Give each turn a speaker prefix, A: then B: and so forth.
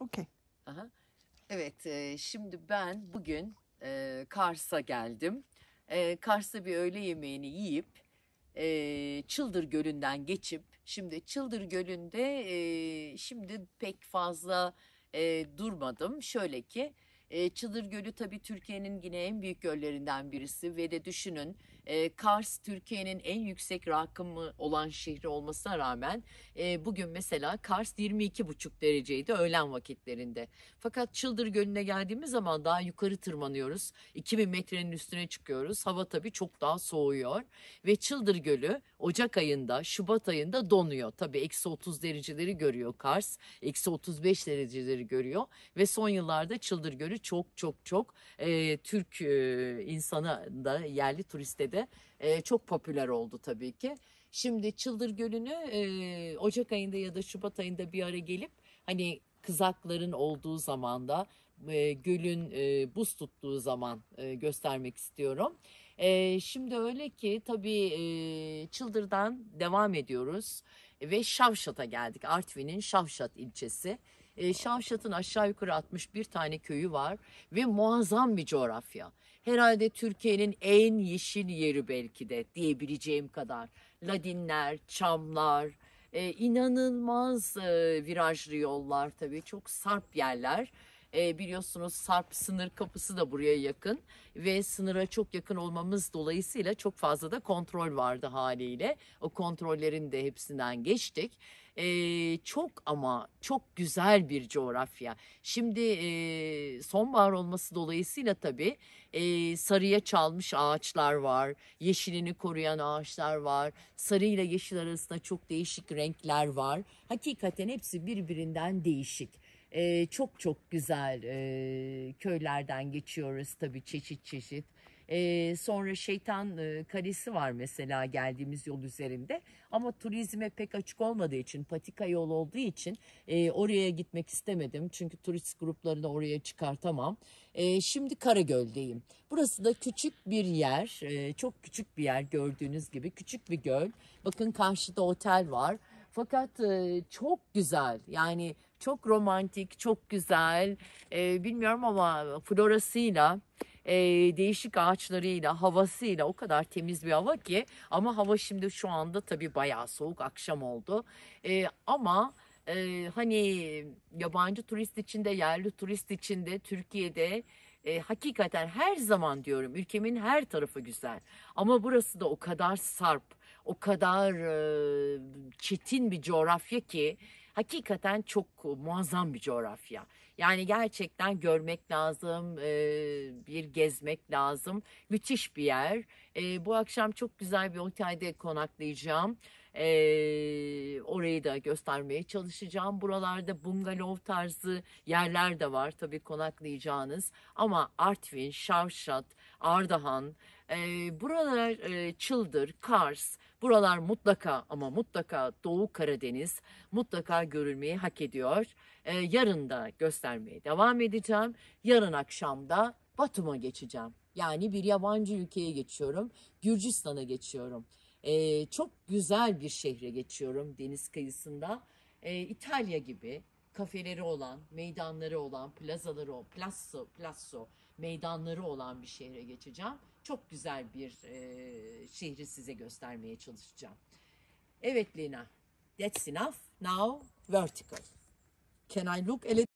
A: Okey. Aha. Evet, e, şimdi ben bugün e, Kars'a geldim. E, Kars'ta bir öğle yemeğini yiyip e, Çıldır Gölü'nden geçip şimdi Çıldır Gölü'nde e, şimdi pek fazla e, durmadım. Şöyle ki e, ee, Çıldır Gölü tabii Türkiye'nin yine en büyük göllerinden birisi ve de düşünün e, Kars Türkiye'nin en yüksek rakımı olan şehri olmasına rağmen e, bugün mesela Kars 22,5 dereceydi öğlen vakitlerinde. Fakat Çıldır Gölü'ne geldiğimiz zaman daha yukarı tırmanıyoruz. 2000 metrenin üstüne çıkıyoruz. Hava tabii çok daha soğuyor ve Çıldır Gölü Ocak ayında, Şubat ayında donuyor. Tabii eksi 30 dereceleri görüyor Kars, eksi 35 dereceleri görüyor ve son yıllarda Çıldır Gölü çok çok çok e, Türk e, insanı da yerli turiste de e, çok popüler oldu tabii ki. Şimdi Çıldır Gölü'nü e, Ocak ayında ya da Şubat ayında bir ara gelip hani kızakların olduğu zamanda e, gölün e, buz tuttuğu zaman e, göstermek istiyorum. E, şimdi öyle ki tabii e, Çıldır'dan devam ediyoruz ve Şavşat'a geldik. Artvin'in Şavşat ilçesi. E, ee, Şavşat'ın aşağı yukarı 61 tane köyü var ve muazzam bir coğrafya. Herhalde Türkiye'nin en yeşil yeri belki de diyebileceğim kadar. Ladinler, çamlar, e, inanılmaz e, virajlı yollar tabii çok sarp yerler. E, biliyorsunuz Sarp sınır kapısı da buraya yakın ve sınıra çok yakın olmamız dolayısıyla çok fazla da kontrol vardı haliyle. O kontrollerin de hepsinden geçtik. E, çok ama çok güzel bir coğrafya. Şimdi e, sonbahar olması dolayısıyla tabii e, sarıya çalmış ağaçlar var, yeşilini koruyan ağaçlar var, sarı ile yeşil arasında çok değişik renkler var. Hakikaten hepsi birbirinden değişik. E, çok çok güzel e, köylerden geçiyoruz tabii çeşit çeşit. E, sonra Şeytan e, Kalesi var mesela geldiğimiz yol üzerinde. Ama turizme pek açık olmadığı için, patika yol olduğu için e, oraya gitmek istemedim. Çünkü turist gruplarını oraya çıkartamam. E, şimdi Karagöl'deyim. Burası da küçük bir yer, e, çok küçük bir yer gördüğünüz gibi. Küçük bir göl. Bakın karşıda otel var. Fakat e, çok güzel yani çok romantik, çok güzel. E, bilmiyorum ama florasıyla, e, değişik ağaçlarıyla, havasıyla o kadar temiz bir hava ki. Ama hava şimdi şu anda tabii bayağı soğuk, akşam oldu. E, ama e, hani yabancı turist içinde, yerli turist içinde, Türkiye'de e, hakikaten her zaman diyorum ülkemin her tarafı güzel. Ama burası da o kadar sarp, o kadar e, çetin bir coğrafya ki hakikaten çok muazzam bir coğrafya. Yani gerçekten görmek lazım, e, bir gezmek lazım. Müthiş bir yer. E, bu akşam çok güzel bir otelde konaklayacağım. Ee, orayı da göstermeye çalışacağım. Buralarda bungalov tarzı yerler de var tabii konaklayacağınız. Ama Artvin, Şavşat, Ardahan, e, buralar e, Çıldır, Kars, buralar mutlaka ama mutlaka Doğu Karadeniz mutlaka görülmeyi hak ediyor. E, yarın da göstermeye devam edeceğim. Yarın akşam da Batum'a geçeceğim. Yani bir yabancı ülkeye geçiyorum. Gürcistan'a geçiyorum e, çok güzel bir şehre geçiyorum deniz kıyısında. E, İtalya gibi kafeleri olan, meydanları olan, plazaları olan, plasso, plasso meydanları olan bir şehre geçeceğim. Çok güzel bir e, şehri size göstermeye çalışacağım. Evet Lina, that's enough. Now vertical. Can I look a little